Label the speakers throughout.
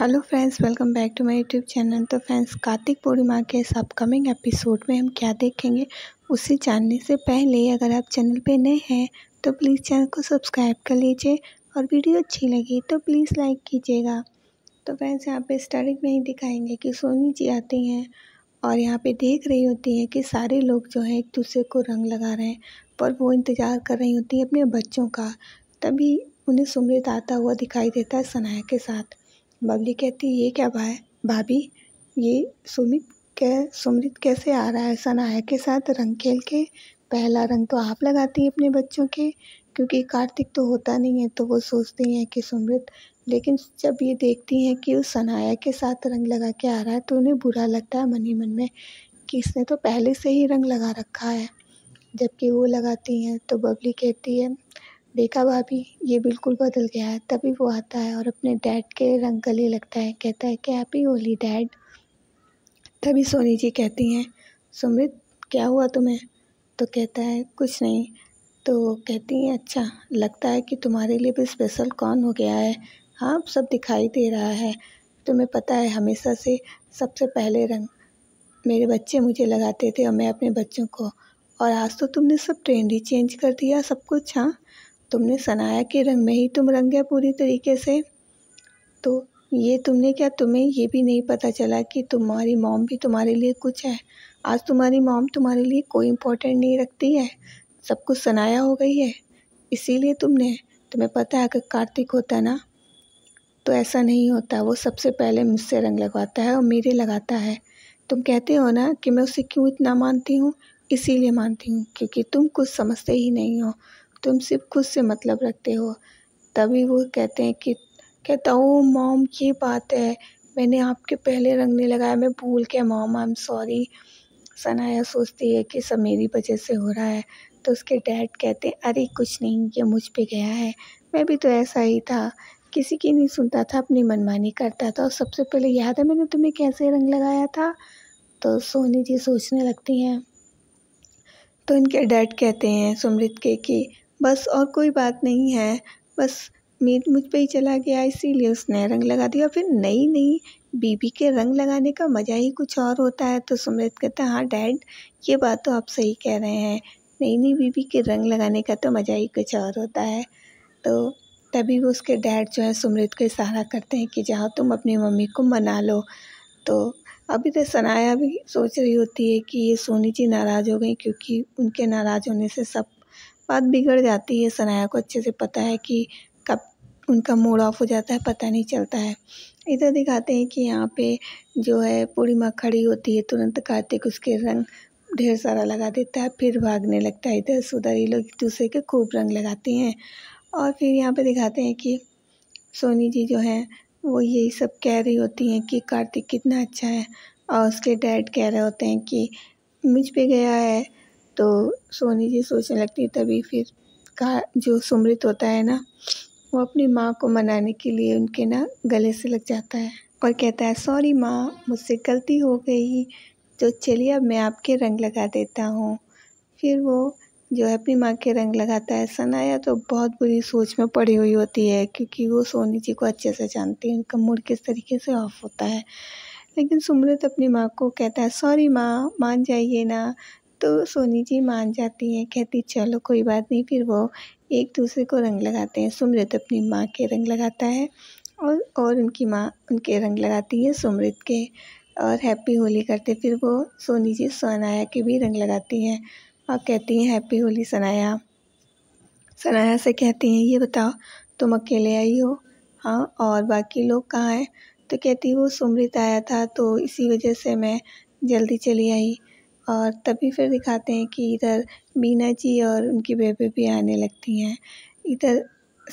Speaker 1: hello friends welcome back to my YouTube channel so friends Kartik Purnima के इस upcoming episode में हम क्या देखेंगे उसे जानने से पहले अगर आप चैनल पे नए हैं तो प्लीज़ चैनल को सब्सक्राइब कर लीजिए और वीडियो अच्छी लगी तो प्लीज़ लाइक कीजिएगा तो फ्रेंड्स यहाँ पे स्टार्टिंग में ही दिखाएंगे कि सोनी जी आती हैं और यहाँ पर देख रही होती हैं कि सारे लोग जो है एक दूसरे को रंग लगा रहे हैं पर वो इंतज़ार कर रही होती हैं अपने बच्चों का तभी उन्हें सुमृत आता हुआ दिखाई देता है सनाया के साथ बबली कहती ये क्या भाई भाभी ये सुमित कै सुमित कैसे आ रहा है सनाया के साथ रंग खेल के पहला रंग तो आप लगाती हैं अपने बच्चों के क्योंकि कार्तिक तो होता नहीं है तो वो सोचती हैं कि सुमृत लेकिन जब ये देखती हैं कि वो सनाया के साथ रंग लगा के आ रहा है तो उन्हें बुरा लगता है मन ही मन में कि इसने तो पहले से ही रंग लगा रखा है जबकि वो लगाती हैं तो बबली कहती है देखा भाभी ये बिल्कुल बदल गया है तभी वो आता है और अपने डैड के रंग गले लगता है कहता है कि हैप्पी होली डैड तभी सोनी जी कहती हैं सुमित क्या हुआ तुम्हें तो कहता है कुछ नहीं तो कहती हैं अच्छा लगता है कि तुम्हारे लिए भी स्पेशल कौन हो गया है हाँ सब दिखाई दे रहा है तुम्हें पता है हमेशा से सबसे पहले रंग मेरे बच्चे मुझे लगाते थे और मैं अपने बच्चों को और आज तो तुमने सब ट्रेंड ही चेंज कर दिया सब कुछ हाँ तुमने सनाया के रंग में ही तुम रंग गया पूरी तरीके से तो ये तुमने क्या तुम्हें ये भी नहीं पता चला कि तुम्हारी मॉम भी तुम्हारे लिए कुछ है आज तुम्हारी मॉम तुम्हारे लिए कोई इम्पोर्टेंट नहीं रखती है सब कुछ सनाया हो गई है इसीलिए तुमने तुम्हें पता है अगर कार्तिक होता ना तो ऐसा नहीं होता वो सबसे पहले मुझसे रंग लगवाता है और मेरे लगाता है तुम कहते हो ना कि मैं उसे क्यों इतना मानती हूँ इसीलिए मानती हूँ क्योंकि तुम कुछ समझते ही नहीं हो तुम सिर्फ खुद से मतलब रखते हो तभी वो कहते हैं कि कहता हूँ मॉम ये बात है मैंने आपके पहले रंग नहीं लगाया मैं भूल के mom I am sorry Sanaya सोचती है कि सब मेरी वजह से हो रहा है तो उसके डैड कहते हैं अरे कुछ नहीं ये मुझ पे गया है मैं भी तो ऐसा ही था किसी की नहीं सुनता था अपनी मनमानी करता था और सबसे पहले याद है मैंने तुम्हें कैसे रंग लगाया था तो सोनी जी सोचने लगती हैं तो इनके डैड कहते हैं सुमृत के कि बस और कोई बात नहीं है बस मीट मुझ पे ही चला गया इसीलिए उसने रंग लगा दिया फिर नई नई बीबी के रंग लगाने का मज़ा ही कुछ और होता है तो सुमृत कहता है हाँ डैड ये बात तो आप सही कह रहे हैं नई नई बीबी के रंग लगाने का तो मज़ा ही कुछ और होता है तो तभी वो उसके डैड जो है सुमृत को इशारा करते हैं कि जाओ तुम अपनी मम्मी को मना लो तो अभी तो सनाया भी सोच रही होती है कि ये सोनी जी नाराज़ हो गई क्योंकि उनके नाराज़ होने से सब बात बिगड़ जाती है सनाया को अच्छे से पता है कि कब उनका मूड ऑफ हो जाता है पता नहीं चलता है इधर दिखाते हैं कि यहाँ पे जो है पूर्णिमा खड़ी होती है तुरंत कार्तिक उसके रंग ढेर सारा लगा देता है फिर भागने लगता है इधर सुधर ही लोग एक दूसरे के खूब रंग लगाते हैं और फिर यहाँ पे दिखाते हैं कि सोनी जी जो हैं वो यही सब कह रही होती हैं कि कार्तिक कितना अच्छा है और उसके डैड कह रहे होते हैं कि मुझ पे गया है तो सोनी जी सोचने लगती है तभी फिर का जो सुमृत होता है ना वो अपनी माँ को मनाने के लिए उनके ना गले से लग जाता है और कहता है सॉरी माँ मुझसे गलती हो गई तो चलिए अब मैं आपके रंग लगा देता हूँ फिर वो जो है अपनी माँ के रंग लगाता है सनाया तो बहुत बुरी सोच में पड़ी हुई होती है क्योंकि वो सोनी जी को अच्छे से जानती है उनका मूड किस तरीके से ऑफ होता है लेकिन सुमृत अपनी माँ को कहता है सॉरी माँ मान जाइए ना तो सोनी जी मान जाती हैं कहती चलो कोई बात नहीं फिर वो एक दूसरे को रंग लगाते हैं सुमृत अपनी माँ के रंग लगाता है और और उनकी माँ उनके रंग लगाती है सुमृत के और हैप्पी होली करते फिर वो सोनी जी सनाया के भी रंग लगाती हैं और कहती हैं हैप्पी होली सनाया सनाया से कहती हैं ये बताओ तुम अकेले आई हो हाँ और बाकी लोग कहाँ हैं तो कहती वो सुमृत आया था तो इसी वजह से मैं जल्दी चली आई और तभी फिर दिखाते हैं कि इधर मीना जी और उनकी बेबी भी आने लगती हैं इधर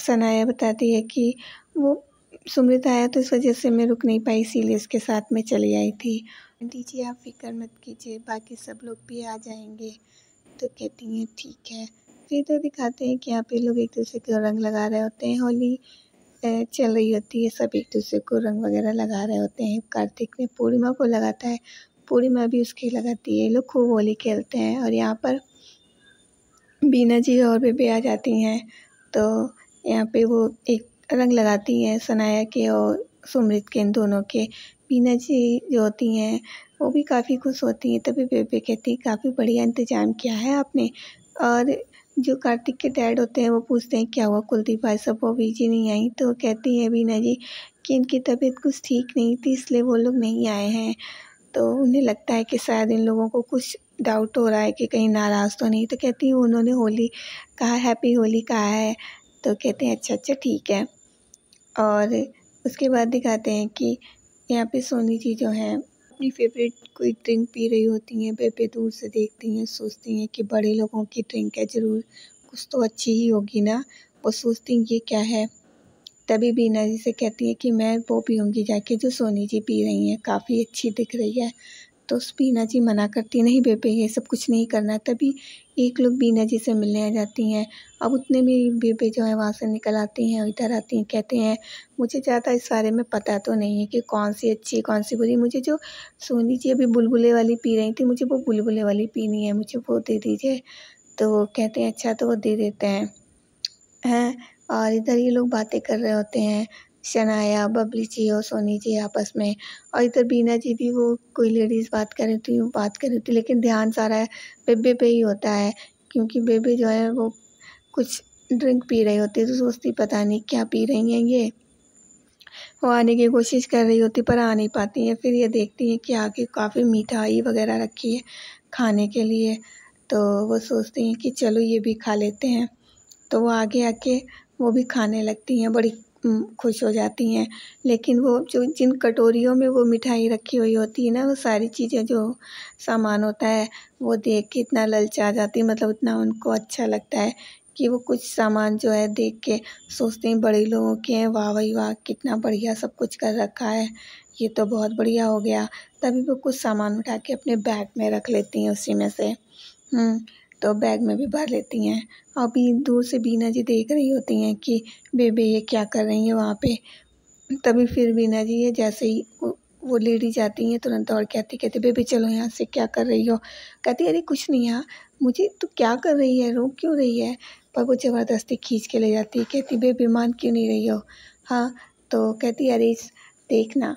Speaker 1: सनाया बताती है कि वो सुमृत आया तो इस वजह से मैं रुक नहीं पाई इसीलिए इसके साथ में चली आई थी आंटी जी आप फिक्र मत कीजिए बाकी सब लोग भी आ जाएंगे तो कहती हैं ठीक है फिर तो दिखाते हैं कि यहाँ पे लोग एक दूसरे को रंग लगा रहे होते हैं होली चल रही होती है सब एक दूसरे को रंग वगैरह लगा रहे होते हैं कार्तिक ने पूर्णिमा को लगाता है पूरी माँ भी उसकी लगाती है लोग खूब होली खेलते हैं और यहाँ पर बीना जी और बेबी आ जाती हैं तो यहाँ पे वो एक रंग लगाती हैं सनाया के और सुमृत के इन दोनों के बीना जी जो होती हैं वो भी काफ़ी खुश होती हैं तभी बेबे कहती है काफ़ी बढ़िया इंतज़ाम किया है आपने और जो कार्तिक के डैड होते हैं वो पूछते हैं क्या हुआ कुलदीप भाई सब वो बीजी नहीं आई तो कहती है बीना जी कि इनकी तबीयत कुछ ठीक नहीं थी इसलिए वो लोग नहीं आए हैं तो उन्हें लगता है कि शायद इन लोगों को कुछ डाउट हो रहा है कि कहीं नाराज़ तो नहीं तो कहती हूँ उन्होंने होली कहा हैप्पी होली कहा है तो कहते हैं अच्छा अच्छा ठीक है और उसके बाद दिखाते हैं कि यहाँ पे सोनी जी जो हैं अपनी फेवरेट कोई ड्रिंक पी रही होती हैं बेबे दूर से देखती हैं सोचती हैं कि बड़े लोगों की ड्रिंक है ज़रूर कुछ तो अच्छी ही होगी ना वो सोचती हैं ये क्या है तभी बीना जी से कहती है कि मैं वो पीऊँगी जाके जो सोनी जी पी रही हैं काफ़ी अच्छी दिख रही है तो उस बीना जी मना करती नहीं बेबे ये सब कुछ नहीं करना तभी एक लोग बीना जी से मिलने आ जाती हैं अब उतने में बेबे जो है वहाँ से निकल आती हैं इधर आती हैं कहते हैं मुझे ज़्यादा इस बारे में पता तो नहीं है कि कौन सी अच्छी कौन सी बुरी मुझे जो सोनी जी अभी बुलबुले वाली पी रही थी मुझे वो बुलबुले वाली पीनी है मुझे वो दे दीजिए तो कहते हैं अच्छा तो वो दे देते हैं हैं और इधर ये लोग बातें कर रहे होते हैं शनाया बबली जी और सोनी जी आपस में और इधर बीना जी भी वो कोई लेडीज़ बात कर रही थी बात कर रही थी लेकिन ध्यान सारा है बेबे पे ही होता है क्योंकि बेबे जो है वो कुछ ड्रिंक पी रही होती है तो सोचती पता नहीं क्या पी रही हैं ये वो आने की कोशिश कर रही होती पर आ नहीं पाती हैं फिर ये देखती हैं कि आगे काफ़ी मिठाई वगैरह रखी है खाने के लिए तो वो सोचती हैं कि चलो ये भी खा लेते हैं तो वो आगे आके वो भी खाने लगती हैं बड़ी खुश हो जाती हैं लेकिन वो जो जिन कटोरियों में वो मिठाई रखी हुई होती है ना वो सारी चीज़ें जो सामान होता है वो देख के इतना ललचा जाती है मतलब इतना उनको अच्छा लगता है कि वो कुछ सामान जो है देख के सोचते हैं बड़े लोगों के हैं वाह वही वाह कितना बढ़िया सब कुछ कर रखा है ये तो बहुत बढ़िया हो गया तभी वो कुछ सामान उठा के अपने बैग में रख लेती हैं उसी में से हम्म, तो बैग में भी भर लेती हैं अभी दूर से बीना जी देख रही होती हैं कि बेबे ये क्या कर रही हैं वहाँ पे तभी फिर बीना जी ये जैसे ही वो लेडी जाती हैं तुरंत और कहती कहती बेबी चलो यहाँ से क्या कर रही हो कहती अरे कुछ नहीं यहाँ मुझे तो क्या कर रही है रो क्यों रही है पर वो ज़बरदस्ती खींच के ले जाती है कहती बेबी मान क्यों नहीं रही हो हाँ तो कहती अरे देखना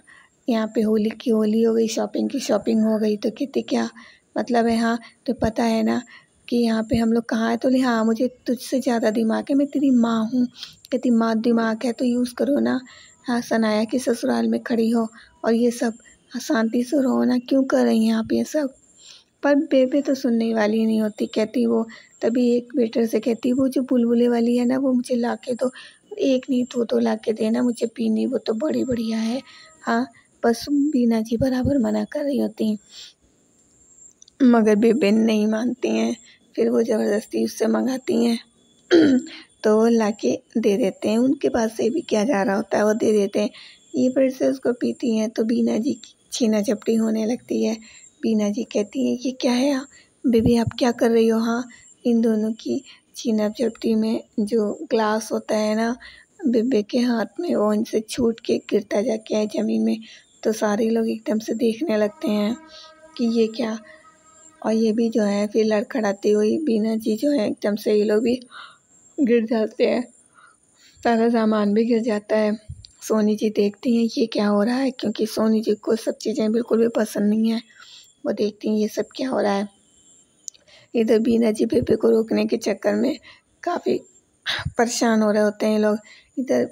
Speaker 1: यहाँ पे होली की होली हो गई शॉपिंग की शॉपिंग हो गई तो कहती क्या मतलब है हाँ तो पता है ना कि यहाँ पे हम लोग कहाँ है तो ले हाँ मुझे तुझसे ज़्यादा दिमाग है मैं तेरी माँ हूँ कहती माँ दिमाग है तो यूज़ करो ना हाँ सनाया कि ससुराल में खड़ी हो और ये सब हाँ, शांति से रहो ना क्यों कर रही हैं आप ये सब पर बेबे तो सुनने वाली नहीं होती कहती वो तभी एक बेटर से कहती वो जो बुलबुले वाली है ना वो मुझे ला के दो एक नहीं तो तो ला के देना मुझे पीनी वो तो बड़ी बढ़िया है हाँ बस बीना जी बराबर मना कर रही होती हैं मगर बेबे नहीं मानती हैं फिर वो ज़बरदस्ती उससे मंगाती हैं तो वो ला के दे देते हैं उनके पास से भी क्या जा रहा होता है वो दे देते हैं ये फिर से उसको पीती हैं तो बीना जी की छीना झपटी होने लगती है बीना जी कहती हैं ये क्या है बेबी आप क्या कर रही हो हाँ इन दोनों की छीना झपटी में जो ग्लास होता है ना बेबे के हाथ में वो इनसे छूट के गिरता जाके है ज़मीन में तो सारे लोग एकदम से देखने लगते हैं कि ये क्या और ये भी जो है फिर लड़खड़ाती हुई बिना जी जो है एकदम से ये लोग भी गिर जाते हैं सारा सामान भी गिर जाता है सोनी जी देखती हैं ये क्या हो रहा है क्योंकि सोनी जी को सब चीज़ें बिल्कुल भी पसंद नहीं है वो देखती हैं ये सब क्या हो रहा है इधर बीना जी बेबी को रोकने के चक्कर में काफ़ी परेशान हो रहे होते हैं लोग इधर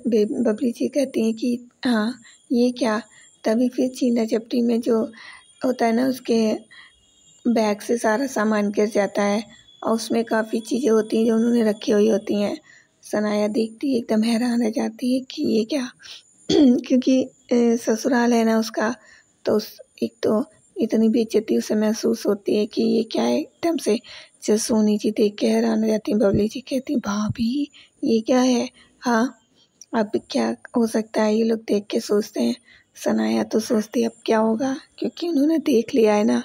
Speaker 1: बबली जी कहती हैं कि हाँ ये क्या तभी फिर चीना चपटी में जो होता है ना उसके बैग से सारा सामान गिर जाता है और उसमें काफ़ी चीज़ें होती हैं जो उन्होंने रखी हुई होती हैं सनाया देखती है एकदम हैरान रह जाती है कि ये क्या क्योंकि ससुराल है ना उसका तो उस एक तो इतनी बेचती उसे महसूस होती है कि ये क्या है एकदम से जब सोनी जी देख के हैरान हो जाती हैं बबली जी कहती भाभी ये क्या है हाँ अब क्या हो सकता है ये लोग देख के सोचते हैं सनाया तो सोचती अब क्या होगा क्योंकि उन्होंने देख लिया है ना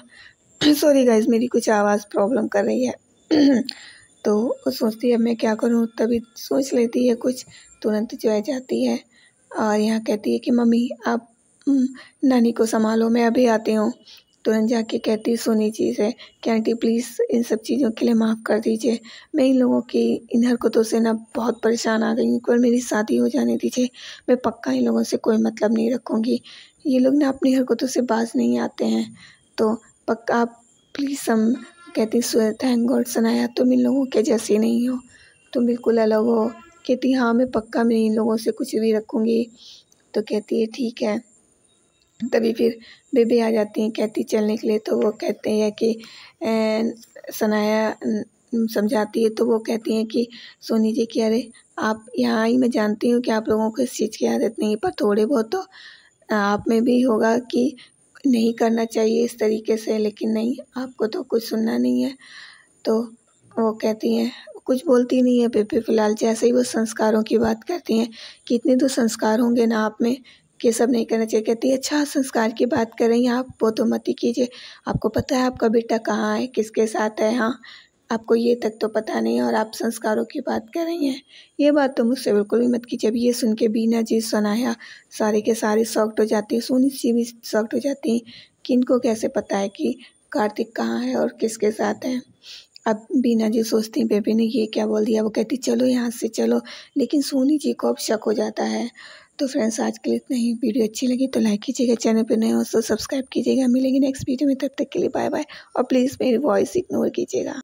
Speaker 1: सॉरी गाइज मेरी कुछ आवाज़ प्रॉब्लम कर रही है तो वो सोचती है मैं क्या करूँ तभी सोच लेती है कुछ तुरंत जो है जाती है और यहाँ कहती है कि मम्मी आप हम्म, नानी को संभालो मैं अभी आती हूँ तुरंत जाके कहती सोनी जी से कि आंटी प्लीज़ इन सब चीज़ों के लिए माफ़ कर दीजिए मैं इन लोगों की इन हरकतों से ना बहुत परेशान आ गई हूँ बार मेरी शादी हो जाने दीजिए मैं पक्का इन लोगों से कोई मतलब नहीं रखूँगी ये लोग ना अपनी हरकतों से बाज नहीं आते हैं तो पक्का आप प्लीज़ सम कहती थैंक गॉड सनाया तुम इन लोगों के जैसे नहीं हो तुम बिल्कुल अलग हो कहती हाँ मैं पक्का मैं इन लोगों से कुछ भी रखूँगी तो कहती है ठीक है तभी फिर बेबी आ जाती हैं कहती चलने के लिए तो वो कहते हैं कि सनाया समझाती है तो वो कहती हैं कि सोनी जी कि अरे आप यहाँ ही मैं जानती हूँ कि आप लोगों को इस चीज़ की आदत नहीं पर थोड़े बहुत तो आप में भी होगा कि नहीं करना चाहिए इस तरीके से लेकिन नहीं आपको तो कुछ सुनना नहीं है तो वो कहती हैं कुछ बोलती नहीं है बेबी फ़िलहाल जैसे ही वो संस्कारों की बात करती हैं कि इतने तो संस्कार होंगे ना आप में कि सब नहीं करना चाहिए कहती है अच्छा संस्कार की बात कर रही हैं आप वो तो मत ही कीजिए आपको पता है आपका बेटा कहाँ है किसके साथ है हाँ आपको ये तक तो पता नहीं और आप संस्कारों की बात कर रही हैं ये बात तो मुझसे बिल्कुल भी मत की जब ये सुन के बीना जी सुनाया सारे के सारे सॉफ्ट हो जाती सोनी सी भी सॉफ्ट हो जाती हैं कि इनको कैसे पता है कि कार्तिक कहाँ है और किसके साथ है अब बीना जी सोचती बेबी ने ये क्या बोल दिया वो कहती चलो यहाँ से चलो लेकिन सोनी जी को अब शक हो जाता है तो फ्रेंड्स आज के लिए इतना ही वीडियो अच्छी लगी तो लाइक कीजिएगा चैनल पर नए हो तो सब्सक्राइब कीजिएगा मिलेंगे नेक्स्ट वीडियो में तब तक के लिए बाय बाय और प्लीज़ मेरी वॉइस इग्नोर कीजिएगा